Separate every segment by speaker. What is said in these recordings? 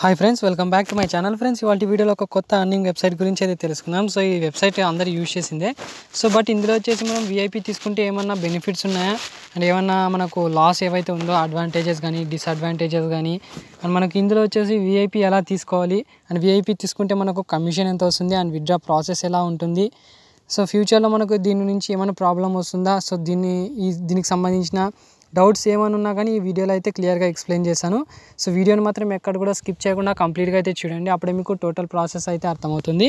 Speaker 1: hi friends welcome back to my channel friends ఇవాళ వీడియోలో ఒక కొత్త అర్నింగ్ వెబ్సైట్ గురించి అయితే తెలుసుకుందాం సో ఈ వెబ్సైట్ అందరు యూజ్ చేసిందే సో బట్ ఇందులో వచ్చేసి మనం వీఐపీ తీసుకుంటే ఏమన్నా బెనిఫిట్స్ ఉన్నాయా అండ్ ఏమన్నా మనకు లాస్ ఏవైతే ఉందో అడ్వాంటేజెస్ కానీ డిసడ్వాంటేజెస్ కానీ అండ్ మనకి ఇందులో వచ్చేసి వీఐపీ ఎలా తీసుకోవాలి అండ్ వీఐపీ తీసుకుంటే మనకు కమిషన్ ఎంత వస్తుంది అండ్ విత్డ్రా ప్రాసెస్ ఎలా ఉంటుంది సో ఫ్యూచర్లో మనకు దీని నుంచి ఏమైనా ప్రాబ్లం వస్తుందా సో దీన్ని ఈ దీనికి సంబంధించిన డౌట్స్ ఉన్నా కానీ ఈ వీడియోలో అయితే క్లియర్గా ఎక్స్ప్లెయిన్ చేశాను సో వీడియోని మాత్రం ఎక్కడ కూడా స్కిప్ చేయకుండా కంప్లీట్గా అయితే చూడండి అప్పుడే మీకు టోటల్ ప్రాసెస్ అయితే అర్థమవుతుంది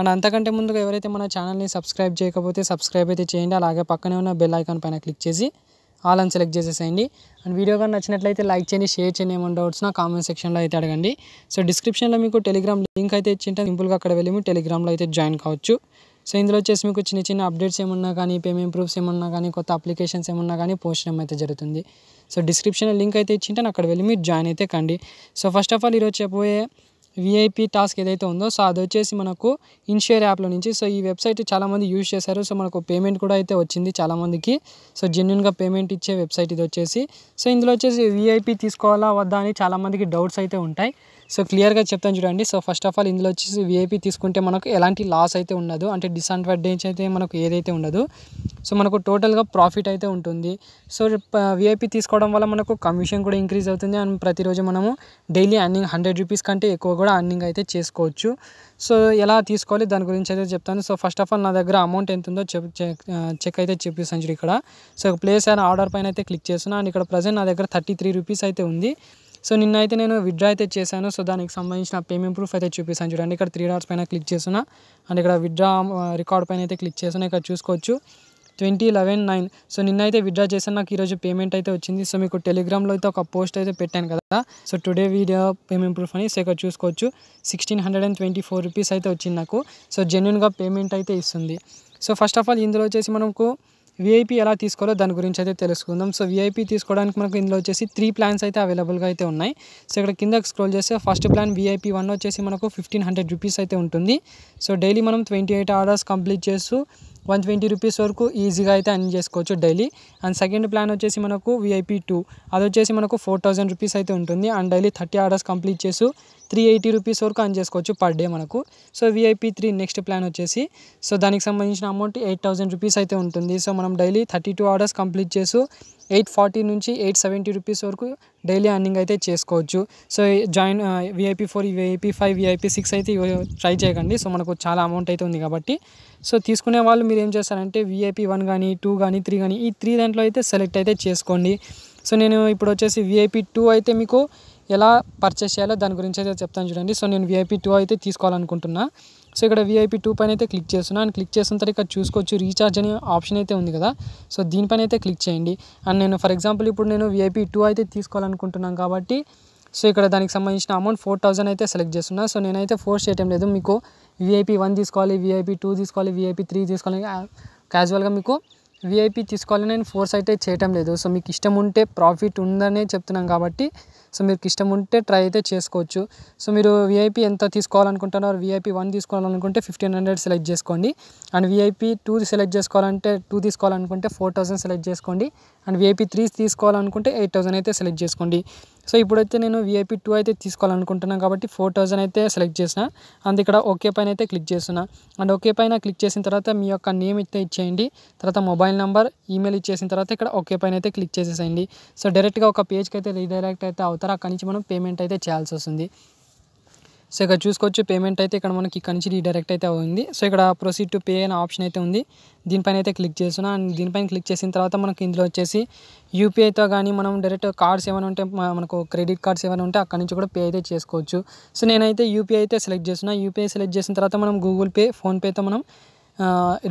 Speaker 1: అండ్ అంతకంటే ముందుగా ఎవరైతే మన ఛానల్ని సబ్స్క్రైబ్ చేయకపోతే సబ్స్క్రైబ్ అయితే చేయండి అలాగే పక్కనే ఉన్న బెల్ ఐకాన్ పైన క్లిక్ చేసి ఆల్ అని సెలెక్ట్ చేసేసేయండి అండ్ వీడియో కానీ నచ్చినట్లయితే లైక్ చేయండి షేర్ చేయండి ఏమైనా డౌట్స్ నా కామెంట్ సెక్షన్లో అయితే అడగండి సో డిస్క్రిప్షన్లో మీకు టెలిగ్రామ్ లింక్ అయితే ఇచ్చింటే సింపుల్గా అక్కడ వెళ్ళి మీరు టెలిగ్రామ్లో అయితే జాయిన్ కావచ్చు సో ఇందులో వచ్చేసి మీకు చిన్న చిన్న అప్డేట్స్ ఏమన్నా కానీ పేమెంట్ ప్రూఫ్స్ ఏమన్నా కానీ కొత్త అప్లికేషన్స్ ఏమన్నా కానీ పోషణం అయితే జరుగుతుంది సో డిస్క్రిప్షన్ లింక్ అయితే ఇచ్చింటే అక్కడ వెళ్ళి మీరు జాయిన్ అయితే కండి సో ఫస్ట్ ఆఫ్ ఆల్ ఈరోజు చెప్పబోయే విఐపి టాస్క్ ఏదైతే ఉందో సో అది వచ్చేసి మనకు ఇన్షేర్ యాప్లో నుంచి సో ఈ వెబ్సైట్ చాలామంది యూజ్ చేశారు సో మనకు పేమెంట్ కూడా అయితే వచ్చింది చాలామందికి సో జెన్యున్గా పేమెంట్ ఇచ్చే వెబ్సైట్ ఇది వచ్చేసి సో ఇందులో వచ్చేసి విఐపి తీసుకోవాలా వద్దా అని చాలామందికి డౌట్స్ అయితే ఉంటాయి సో క్లియర్గా చెప్తాను చూడండి సో ఫస్ట్ ఆఫ్ ఆల్ ఇందులో వచ్చేసి విఐపీ తీసుకుంటే మనకు ఎలాంటి లాస్ అయితే ఉండదు అంటే డిసడ్వాంటేజ్ అయితే మనకు ఏదైతే ఉండదు సో మనకు టోటల్గా ప్రాఫిట్ అయితే ఉంటుంది సో విఐపీ తీసుకోవడం వల్ల మనకు కమిషన్ కూడా ఇంక్రీజ్ అవుతుంది అండ్ ప్రతిరోజు మనము డైలీ అర్నింగ్ హండ్రెడ్ రూపీస్ కంటే ఎక్కువ కూడా అర్నింగ్ అయితే చేసుకోవచ్చు సో ఎలా తీసుకోవాలి దాని గురించి అయితే చెప్తాను సో ఫస్ట్ ఆఫ్ ఆల్ నా దగ్గర అమౌంట్ ఎంత ఉందో చెక్ చెక్ అయితే చెప్పేసాను ఇక్కడ సో ప్లేస్ అండ్ ఆర్డర్ పైన అయితే క్లిక్ చేస్తున్నాను అండ్ ఇక్కడ ప్రజెంట్ నా దగ్గర థర్టీ త్రీ రూపీస్ అయితే ఉంది సో నిన్న అయితే నేను విత్డ్రా అయితే చేశాను సో దానికి సంబంధించిన పేమెంట్ ప్రూఫ్ అయితే చూపిస్తాను చూడండి ఇక్కడ త్రీ డాట్స్ పైన క్లిక్ చేసిన అండ్ ఇక్కడ విత్డ్రా రికార్డ్ పైన అయితే క్లిక్ చేసిన ఇక్కడ చూసుకోవచ్చు ట్వంటీ లెవెన్ నైన్ సో నిన్న అయితే విత్డ్రా చేశాను నాకు ఈరోజు పేమెంట్ అయితే వచ్చింది సో మీకు టెలిగ్రామ్లో అయితే ఒక పోస్ట్ అయితే పెట్టాను కదా so today video payment proof అని సో ఇక్కడ చూసుకోవచ్చు sixteen hundred and twenty four rupees అయితే వచ్చింది నాకు సో జెన్యున్గా పేమెంట్ అయితే ఇస్తుంది సో ఫస్ట్ ఆఫ్ ఆల్ ఇందులో వచ్చేసి మనకు విఐపి ఎలా తీసుకోవాలో దాని గురించి అయితే తెలుసుకుందాం సో విఐపి తీసుకోవడానికి మనకు ఇందులో వచ్చేసి త్రీ ప్లాన్స్ అయితే అవైలబుల్గా అయితే ఉన్నాయి సో ఇక్కడ కింద స్క్రోల్ చేస్తే ఫస్ట్ ప్లాన్ విఐపి వన్ వచ్చేసి మనకు ఫిఫ్టీన్ హండ్రెడ్ రూపీస్ అయితే ఉంటుంది సో డైలీ మనం ట్వంటీ ఎయిట్ కంప్లీట్ చేస్తూ వన్ ట్వంటీ రూపీస్ వరకు ఈజీగా అయితే అర్న్ చేసుకోవచ్చు డైలీ అండ్ సెకండ్ ప్లాన్ వచ్చేసి మనకు విఐపీ టూ అది వచ్చేసి మనకు ఫోర్ థౌజండ్ రూపీస్ అయితే ఉంటుంది and daily thirty orders complete చేసు త్రీ ఎయిటీ రూపీస్ వరకు అర్న్ చేసుకోవచ్చు పర్ డే మనకు so VIP three next plan వచ్చేసి సో దానికి సంబంధించిన అమౌంట్ ఎయిట్ థౌసండ్ రూపీస్ అయితే ఉంటుంది సో మనం daily thirty two orders complete చేసు ఎయిట్ ఫార్టీ నుంచి ఎయిట్ సెవెంటీ రూపీస్ వరకు డైలీ అర్నింగ్ అయితే చేసుకోవచ్చు so join VIP four VIP five VIP six అయితే ట్రై చేయకండి సో మనకు చాలా అమౌంట్ అయితే ఉంది కాబట్టి సో తీసుకునే వాళ్ళు మీరు ఏం చేస్తారంటే విఐపీ వన్ కానీ టూ కానీ త్రీ కానీ ఈ త్రీ దాంట్లో అయితే సెలెక్ట్ అయితే చేసుకోండి సో నేను ఇప్పుడు వచ్చేసి విఐపీ టూ అయితే మీకు ఎలా పర్చేస్ చేయాలో దాని గురించి అయితే చెప్తాను చూడండి సో నేను విఐపీ టూ అయితే తీసుకోవాలనుకుంటున్నాను సో ఇక్కడ వీఐపీ టూ పైన అయితే క్లిక్ చేస్తున్నాను అండ్ క్లిక్ చేసిన తర్వాత ఇక్కడ చూసుకోవచ్చు రీఛార్జ్ అనే ఆప్షన్ అయితే ఉంది కదా సో దీనిపైన అయితే క్లిక్ చేయండి అండ్ నేను ఫర్ ఎగ్జాంపుల్ ఇప్పుడు నేను వీఐపీ టూ అయితే తీసుకోవాలనుకుంటున్నాను కాబట్టి సో ఇక్కడ దానికి సంబంధించిన అమౌంట్ ఫోర్ థౌసండ్ అయితే సెలెక్ట్ చేస్తున్నా సో నేనైతే ఫోర్స్ చేయటం లేదు మీకు వీఐపీ వన్ తీసుకోవాలి వీఐపీ టూ తీసుకోవాలి వీఐపీ త్రీ తీసుకోవాలి క్యాజువల్గా మీకు వీఐపీ తీసుకోవాలని నేను ఫోర్స్ అయితే చేయటం లేదు సో మీకు ఇష్టం ఉంటే ప్రాఫిట్ ఉందనే చెప్తున్నాం కాబట్టి సో మీకు ఇష్టం ఉంటే ట్రై అయితే చేసుకోవచ్చు సో మీరు విఐపి ఎంత తీసుకోవాలనుకుంటున్నారు విఐపి వన్ తీసుకోవాలనుకుంటే ఫిఫ్టీన్ హండ్రెడ్ సెలెక్ట్ చేసుకోండి అండ్ విఐపి టూ సెలెక్ట్ చేసుకోవాలంటే టూ తీసుకోవాలనుకుంటే ఫోర్ థౌసండ్ సెలెక్ట్ చేసుకోండి అండ్ విఐపి త్రీ తీసుకోవాలనుకుంటే ఎయిట్ అయితే సెలెక్ట్ చేసుకోండి సో ఇప్పుడైతే నేను విఐపి టూ అయితే తీసుకోవాలనుకుంటున్నాను కాబట్టి ఫోర్ థౌజండ్ అయితే సెలెక్ట్ చేసిన అండ్ ఇక్కడ ఓకే పైన అయితే క్లిక్ చేస్తున్నాను అండ్ ఓకే పైన క్లిక్ చేసిన తర్వాత మీ యొక్క నేమ్ అయితే ఇచ్చేయండి తర్వాత మొబైల్ నెంబర్ ఈమెయిల్ ఇచ్చేసిన తర్వాత ఇక్కడ ఓకే పైన అయితే క్లిక్ చేసేసేయండి సో డైరెక్ట్గా ఒక పేజ్కి అయితే రీడైరెక్ట్ అయితే అవుతారు అక్కడి నుంచి మనం పేమెంట్ అయితే చేయాల్సి వస్తుంది సో ఇక్కడ చూసుకోవచ్చు పేమెంట్ అయితే ఇక్కడ మనకి ఇక్కడ నుంచి డైరెక్ట్ అయితే ఉంది సో ఇక్కడ ప్రొసీడ్ టు పే అనే ఆప్షన్ అయితే ఉంది దీనిపైన అయితే క్లిక్ చేస్తున్నా అండ్ దీనిపైన క్లిక్ చేసిన తర్వాత మనకి ఇందులో వచ్చేసి యూపీఐతో కానీ మనం డైరెక్ట్ కార్డ్స్ ఏమైనా ఉంటే మనకు క్రెడిట్ కార్డ్స్ ఏమైనా ఉంటే అక్కడ నుంచి కూడా పే అయితే చేసుకోవచ్చు సో నేనైతే యూపీఐ అయితే సెలెక్ట్ చేస్తున్నా యూపీఐ సెలెక్ట్ చేసిన తర్వాత మనం గూగుల్ పే ఫోన్పేతో మనం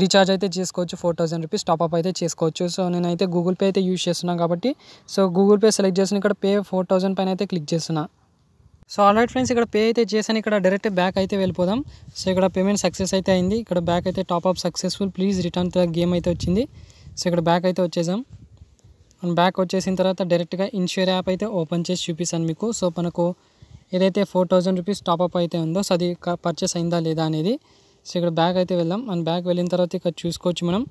Speaker 1: రీఛార్జ్ అయితే చేసుకోవచ్చు ఫోర్ థౌజండ్ రూపీస్ టాప్అప్ అయితే చేసుకోవచ్చు సో నేనైతే గూగుల్ పే అయితే యూజ్ చేస్తున్నాను కాబట్టి సో గూగుల్ పే సెలెక్ట్ చేసిన ఇక్కడ పే ఫోర్ థౌజండ్ పైన అయితే క్లిక్ చేస్తున్నాను సో ఆల్రెడీ ఫ్రెండ్స్ ఇక్కడ పే అయితే చేసాను ఇక్కడ డైరెక్ట్ బ్యాక్ అయితే వెళ్ళిపోదాం సో ఇక్కడ పేమెంట్ సక్సెస్ అయితే అయింది ఇక్కడ బ్యాక్ అయితే top up successful please return తర్వాత గేమ్ అయితే వచ్చింది సో ఇక్కడ బ్యాక్ అయితే వచ్చేసాం అండ్ బ్యాక్ వచ్చేసిన తర్వాత డైరెక్ట్గా ఇన్షూర్ యాప్ అయితే ఓపెన్ చేసి చూపిస్తాను మీకు సో మనకు ఏదైతే ఫోర్ థౌజండ్ రూపీస్ టాప్అప్ అయితే ఉందో సో అది పర్చేస్ అయిందా లేదా అనేది సో ఇక్కడ బ్యాగ్ అయితే వెళ్దాం అండ్ బ్యాగ్ వెళ్ళిన తర్వాత ఇక్కడ చూసుకోవచ్చు మనం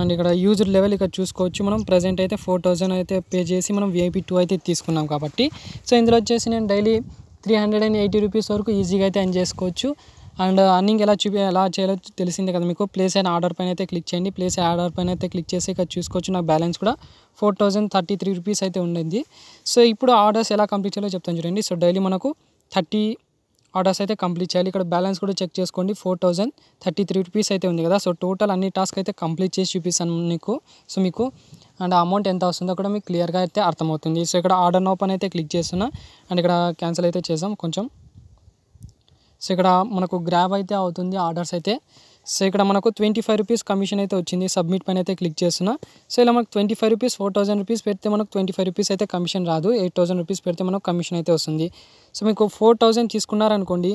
Speaker 1: అండ్ ఇక్కడ యూజర్ లెవెల్ ఇక్కడ చూసుకోవచ్చు మనం ప్రజెంట్ అయితే ఫోర్ థౌజండ్ అయితే పే చేసి మనం విఐపీ టూ అయితే తీసుకున్నాం కాబట్టి సో ఇందులో వచ్చేసి నేను daily three hundred and eighty rupees వరకు ఈజీగా అయితే ఎర్న్ చేసుకోవచ్చు అండ్ అర్నింగ్ ఎలా చూపి ఎలా చేయాలో తెలిసింది కదా మీకు ప్లేస్ అయిన ఆర్డర్ పైన అయితే క్లిక్ చేయండి ప్లేస్ ఆర్డర్ పైన అయితే క్లిక్ చేసి ఇక్కడ చూసుకోవచ్చు నా బ్యాలెన్స్ కూడా four thousand thirty three rupees అయితే ఉండింది సో ఇప్పుడు ఆర్డర్స్ ఎలా కంప్లీట్ చేయాలో చెప్తాను చూడండి సో డైలీ మనకు థర్టీ ఆర్డర్స్ అయితే కంప్లీట్ చేయాలి ఇక్కడ బ్యాలెన్స్ కూడా చెక్ చేసుకోండి four thousand thirty three rupees అయితే ఉంది కదా సో టోటల్ అన్ని టాస్క్ అయితే కంప్లీట్ చేసి చూపిస్తాను మీకు సో మీకు అండ్ అమౌంట్ ఎంత వస్తుందో కూడా మీకు క్లియర్గా అయితే అర్థమవుతుంది సో ఇక్కడ ఆర్డర్ ఓపెన్ అయితే క్లిక్ చేస్తున్నా అండ్ ఇక్కడ క్యాన్సిల్ అయితే చేసాం కొంచెం సో ఇక్కడ మనకు గ్రాబ్ అయితే అవుతుంది ఆర్డర్స్ అయితే సో ఇక్కడ మనకు ట్వంటీ ఫైవ్ రూపీస్ కమిషన్ అయితే వచ్చింది సబ్మిట్ పైన అయితే క్లిక్ చేస్తున్నా సో ఇలా మనకు twenty five rupees four thousand rupees పెడితే మనకు ట్వంటీ ఫైవ్ రూపీస్ అయితే కమిషన్ రాదు ఎయిట్ థౌసండ్ రూపీస్ పెడితే మనకు కమిషన్ అయితే వస్తుంది సో మీకు ఫోర్ థౌసండ్ తీసుకున్నారనుకోండి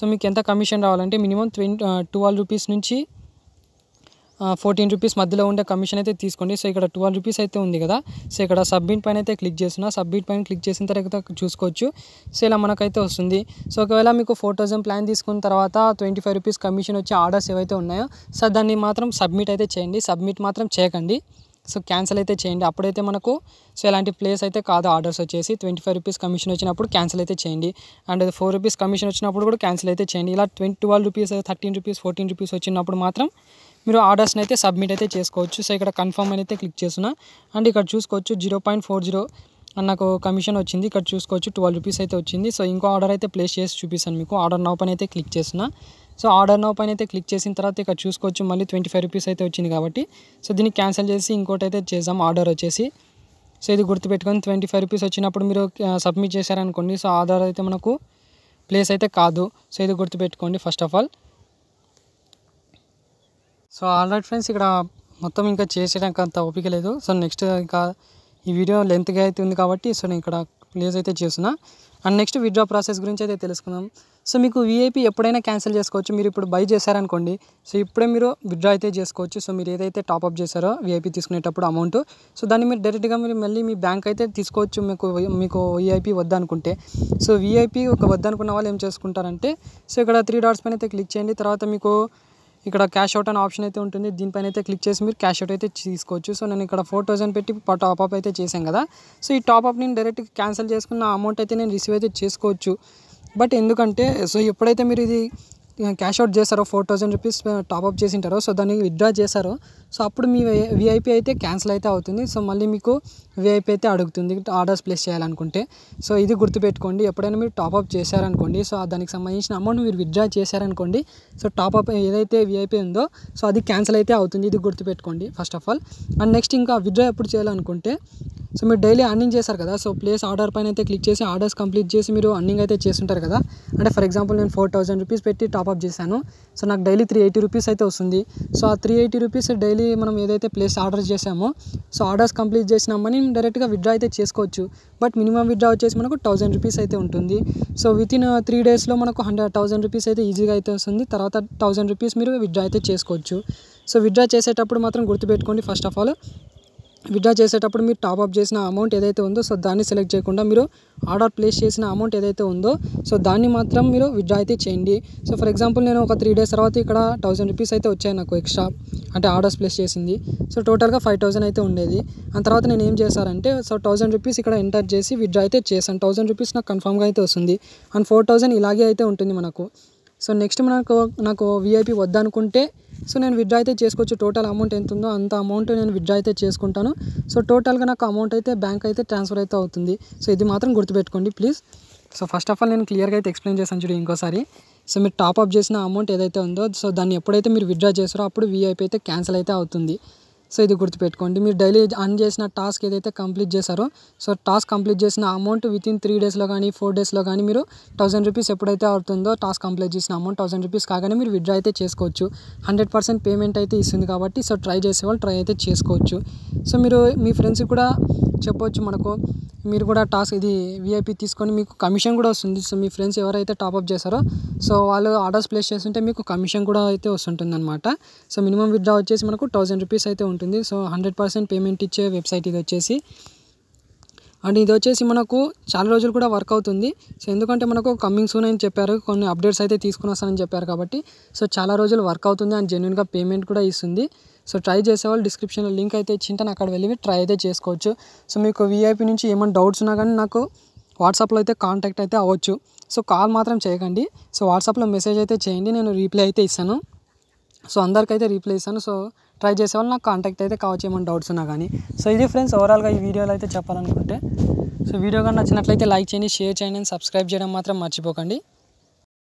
Speaker 1: సో మీకు ఎంత కమిషన్ రావాలంటే మినిమం ట్వంటీ ట్వెల్వ్ రూపీస్ నుంచి ఫోర్టీన్ రూపీస్ మధ్యలో ఉండే కమిషన్ అయితే తీసుకోండి సో ఇక్కడ ట్వెల్వ్ రూపీస్ అయితే ఉంది కదా సో ఇక్కడ సబ్మిట్ పైన అయితే క్లిక్ చేసిన సబ్మిట్ పైన క్లిక్ చేసిన తర్వాత చూసుకోవచ్చు సో ఇలా మనకైతే వస్తుంది సో ఒకవేళ మీకు ఫోర్ ప్లాన్ తీసుకున్న తర్వాత ట్వంటీ ఫైవ్ రూపీస్ కమిషన్ వచ్చే ఆర్డర్స్ ఏవైతే ఉన్నాయో సో దాన్ని మాత్రం సబ్మిట్ అయితే చేయండి సబ్మిట్ మాత్రం చేయకండి సో క్యాన్సిల్ అయితే చేయండి అప్పుడైతే మనకు సో ఇలాంటి ప్లేస్ అయితే కాదు ఆర్డర్స్ వచ్చేసి ట్వంటీ ఫైవ్ రూపీస్ కమిషన్ వచ్చినప్పుడు క్యాన్సిల్ అయితే చేయండి అండ్ ఫోర్ రూపీస్ కమిషన్ వచ్చినప్పుడు కూడా క్యాన్సిల్ అయితే చేయండి ఇలా twenty twelve rupees thirteen rupees fourteen rupees వచ్చినప్పుడు మాత్రం మీరు ఆర్డర్స్ని అయితే సబ్మిట్ అయితే చేసుకోవచ్చు సో ఇక్కడ కన్ఫర్మ్ అయితే క్లిక్ చేసిన అండ్ ఇక్కడ చూసుకోవచ్చు జీరో పాయింట్ ఫోర్ జీరో నాకు కమిషన్ వచ్చింది ఇక్కడ చూసుకోవచ్చు ట్వెల్వ్ రూపీస్ అయితే వచ్చింది సో ఇంకో ఆర్డర్ అయితే ప్లేస్ చేసి చూపిస్తాను మీకు ఆర్డర్ నౌ పైన అయితే క్లిక్ చేసిన సో ఆర్డర్ నౌ పైన అయితే క్లిక్ చేసిన తర్వాత ఇక్కడ చూసుకోవచ్చు మళ్ళీ ట్వంటీ ఫైవ్ రూపీస్ అయితే వచ్చింది కాబట్టి సో దీన్ని క్యాన్సిల్ చేసి ఇంకోటి అయితే చేద్దాం ఆర్డర్ వచ్చేసి సో ఇది గుర్తుపెట్టుకొని ట్వంటీ ఫైవ్ రూపీస్ వచ్చినప్పుడు మీరు సబ్మిట్ చేశారనుకోండి సో ఆర్డర్ అయితే మనకు ప్లేస్ అయితే కాదు సో ఇది గుర్తుపెట్టుకోండి first of all so already friends ఇక్కడ మొత్తం ఇంకా చేసేయడానికి అంత ఓపిక లేదు సో నెక్స్ట్ ఇంకా ఈ వీడియో లెంత్గా అయితే ఉంది కాబట్టి సో నేను ఇక్కడ క్లియర్ అయితే చేసిన అండ్ నెక్స్ట్ విత్డ్రా ప్రాసెస్ గురించి అయితే తెలుసుకుందాం సో మీకు విఐపి ఎప్పుడైనా క్యాన్సిల్ చేసుకోవచ్చు మీరు ఇప్పుడు బై చేశారనుకోండి సో ఇప్పుడే మీరు విత్డ్రా అయితే చేసుకోవచ్చు సో మీరు ఏదైతే టాప్అప్ చేశారో విఐపి తీసుకునేటప్పుడు అమౌంట్ సో దాన్ని మీరు డైరెక్ట్గా మీరు మళ్ళీ మీ బ్యాంక్ అయితే తీసుకోవచ్చు మీకు మీకు విఐపి వద్దనుకుంటే సో విఐపి ఒక వద్దనుకున్న వాళ్ళు ఏం చేసుకుంటారంటే సో ఇక్కడ త్రీ డాట్స్ పైన అయితే క్లిక్ చేయండి తర్వాత మీకు ఇక్కడ క్యాష్ అవుట్ అనే ఆప్షన్ అయితే ఉంటుంది దీనిపైన అయితే క్లిక్ చేసి మీరు క్యాష్ అవుట్ అయితే తీసుకోవచ్చు సో నేను ఇక్కడ ఫోర్ థౌసండ్ పెట్టి టాప్అప్ అయితే చేశాను కదా సో ఈ టాప్అప్ నేను డైరెక్ట్ క్యాన్సిల్ చేసుకున్న అమౌంట్ అయితే నేను రిసీవ్ అయితే చేసుకోవచ్చు బట్ ఎందుకంటే సో ఎప్పుడైతే మీరు ఇది క్యాష్ అవుట్ చేశారో ఫోర్ థౌసండ్ రూపీస్ టాప్అప్ చేసింటారో సో దాన్ని విత్డ్రా చేశారో సో అప్పుడు మీ విఐపీ అయితే క్యాన్సిల్ అయితే అవుతుంది సో మళ్ళీ మీకు విఐపీ అయితే అడుగుతుంది ఆర్డర్స్ ప్లేస్ చేయాలనుకుంటే సో ఇది గుర్తుపెట్టుకోండి ఎప్పుడైనా మీరు టాప్అప్ చేశారనుకోండి సో దానికి సంబంధించిన అమౌంట్ మీరు విత్డ్రా చేశారనుకోండి సో టాప్అప్ ఏదైతే విఐపీ ఉందో సో అది క్యాన్సిల్ అయితే అవుతుంది ఇది గుర్తుపెట్టుకోండి first of all and next ఇంకా విత్డ్రా ఎప్పుడు చేయాలనుకుంటే సో మీరు డైలీ అర్నింగ్ చేశారు కదా సో ప్లేస్ ఆర్డర్ పైన అయితే క్లిక్ చేసి ఆర్డర్స్ కంప్లీట్ చేసి మీరు అర్నింగ్ అయితే చేస్తుంటారు కదా అంటే ఫర్ ఎగ్జాంపుల్ నేను ఫోర్ థౌసండ్ రూపీస్ పెట్టి టాప్అప్ చేశాను సో నాకు డైలీ త్రీ ఎయిటీ రూపీస్ అయితే వస్తుంది సో ఆ త్రీ ఎయిటీ రూపీస్ డైలీ మనం ఏదైతే ప్లేస్ ఆర్డర్ చేసామో సో ఆర్డర్స్ కంప్లీట్ చేసిన మనీ డైరెక్ట్గా విత్డ్రా అయితే చేసుకోవచ్చు బట్ మినిమం విత్డ్రా వచ్చేసి మనకు థౌసండ్ రూపీస్ అయితే ఉంటుంది సో విత్ ఇన్ త్రీ డేస్లో మనకు హండ్రెడ్ థౌసండ్ రూపీస్ అయితే ఈజీగా అయితే వస్తుంది తర్వాత థౌసండ్ రూపీస్ మీరు విత్డ్రా అయితే చేసుకోవచ్చు సో విత్డ్రా చేసేటప్పుడు మాత్రం గుర్తుపెట్టుకోండి ఫస్ట్ ఆఫ్ ఆల్ విత్డ్రా చేసేటప్పుడు మీరు టాప్ అప్ చేసిన అమౌంట్ ఏదైతే ఉందో సో దాన్ని సెలెక్ట్ చేయకుండా మీరు ఆర్డర్ ప్లేస్ చేసిన అమౌంట్ ఏదైతే ఉందో సో దాన్ని మాత్రం మీరు విత్డ్రా అయితే చేయండి సో ఫర్ ఎగ్జాంపుల్ నేను ఒక త్రీ డేస్ తర్వాత ఇక్కడ థౌసండ్ రూపీస్ అయితే వచ్చాయి నాకు ఎక్స్ట్రా అంటే ఆర్డర్స్ ప్లేస్ చేసింది సో టోటల్గా ఫైవ్ థౌసండ్ అయితే ఉండేది ఆ తర్వాత నేను ఏం చేశారంటే సో థౌసండ్ రూపీస్ ఇక్కడ ఎంటర్ చేసి విత్డ్రా అయితే చేశాను థౌసండ్ రూపీస్ నాకు కన్ఫామ్గా అయితే వస్తుంది అండ్ ఫోర్ ఇలాగే అయితే ఉంటుంది మనకు సో నెక్స్ట్ మనకు నాకు విఐపి వద్దనుకుంటే సో నేను విత్డ్రా అయితే చేసుకోవచ్చు టోటల్ అమౌంట్ ఎంత ఉందో అంత అమౌంట్ నేను విత్డ్రా అయితే చేసుకుంటాను సో టోటల్గా నాకు అమౌంట్ అయితే బ్యాంక్ అయితే ట్రాన్స్ఫర్ అయితే అవుతుంది సో ఇది మాత్రం గుర్తుపెట్టుకోండి please so first of all నేను క్లియర్గా అయితే ఎక్స్ప్లెయిన్ చేశాను చూడు ఇంకోసారి సో మీరు టాప్అప్ చేసిన అమౌంట్ ఏదైతే ఉందో సో దాన్ని ఎప్పుడైతే మీరు విత్డ్రా చేస్తారో అప్పుడు వీఐపీ అయితే క్యాన్సిల్ అయితే అవుతుంది సో ఇది గుర్తుపెట్టుకోండి మీరు డైలీ అన్ చేసిన టాస్క్ ఏదైతే కంప్లీట్ చేశారో సో టాస్క్ కంప్లీట్ చేసిన అమౌంట్ విత్ ఇన్ త్రీ డేస్లో కానీ ఫోర్ డేస్లో కానీ మీరు థౌసండ్ రూపీస్ ఎప్పుడైతే అవుతుందో టాస్క్ కంప్లీట్ చేసిన అమౌంట్ థౌసండ్ రూపీస్ కాగానే మీరు విత్డ్రా అయితే చేసుకోవచ్చు హండ్రెడ్ పర్సెంట్ పేమెంట్ అయితే ఇస్తుంది కాబట్టి సో ట్రై చేసేవాళ్ళు ట్రై అయితే చేసుకోవచ్చు సో మీరు మీ ఫ్రెండ్స్కి కూడా చెప్పవచ్చు మనకు మీరు కూడా టాస్క్ ఇది విఐపి తీసుకొని మీకు కమిషన్ కూడా వస్తుంది సో మీ ఫ్రెండ్స్ ఎవరైతే టాప్అప్ చేశారో సో వాళ్ళు ఆర్డర్స్ ప్లేస్ చేస్తుంటే మీకు కమిషన్ కూడా అయితే వస్తుంటుంది అనమాట సో మినిమం విత్డ్రా వచ్చేసి మనకు థౌసండ్ రూపీస్ అయితే ఉంటుంది సో హండ్రెడ్ పర్సెంట్ పేమెంట్ ఇచ్చే వెబ్సైట్ ఇది వచ్చేసి అండ్ ఇది వచ్చేసి మనకు చాలా రోజులు కూడా వర్క్ అవుతుంది సో ఎందుకంటే మనకు కమింగ్ సూన్ అని చెప్పారు కొన్ని అప్డేట్స్ అయితే తీసుకుని వస్తానని చెప్పారు కాబట్టి సో చాలా రోజులు వర్క్ అవుతుంది అండ్ జెన్యున్గా పేమెంట్ కూడా ఇస్తుంది సో ట్రై చేసేవాళ్ళు డిస్క్రిప్షన్లో లింక్ అయితే నాకు అక్కడ వెళ్ళి ట్రై అయితే చేసుకోవచ్చు సో మీకు వీఐపీ నుంచి ఏమైనా డౌట్స్ ఉన్నా కానీ నాకు వాట్సాప్లో అయితే కాంటాక్ట్ అయితే అవ్వచ్చు సో కాల్ మాత్రం చేయకండి సో వాట్సాప్లో మెసేజ్ అయితే చేయండి నేను రీప్లై అయితే ఇస్తాను సో అందరికైతే రీప్లై ఇస్తాను సో ట్రై చేసేవాళ్ళు నాకు కాంటాక్ట్ అయితే కావచ్చు ఏమైనా డౌట్స్ ఉన్నా కానీ సో ఇది ఫ్రెండ్స్ ఓవరాల్గా ఈ వీడియోలో అయితే చెప్పాలనుకుంటే సో వీడియో కానీ నచ్చినట్లయితే లైక్ చేయండి షేర్ చేయండి సబ్స్క్రైబ్ చేయడం మాత్రం మర్చిపోకండి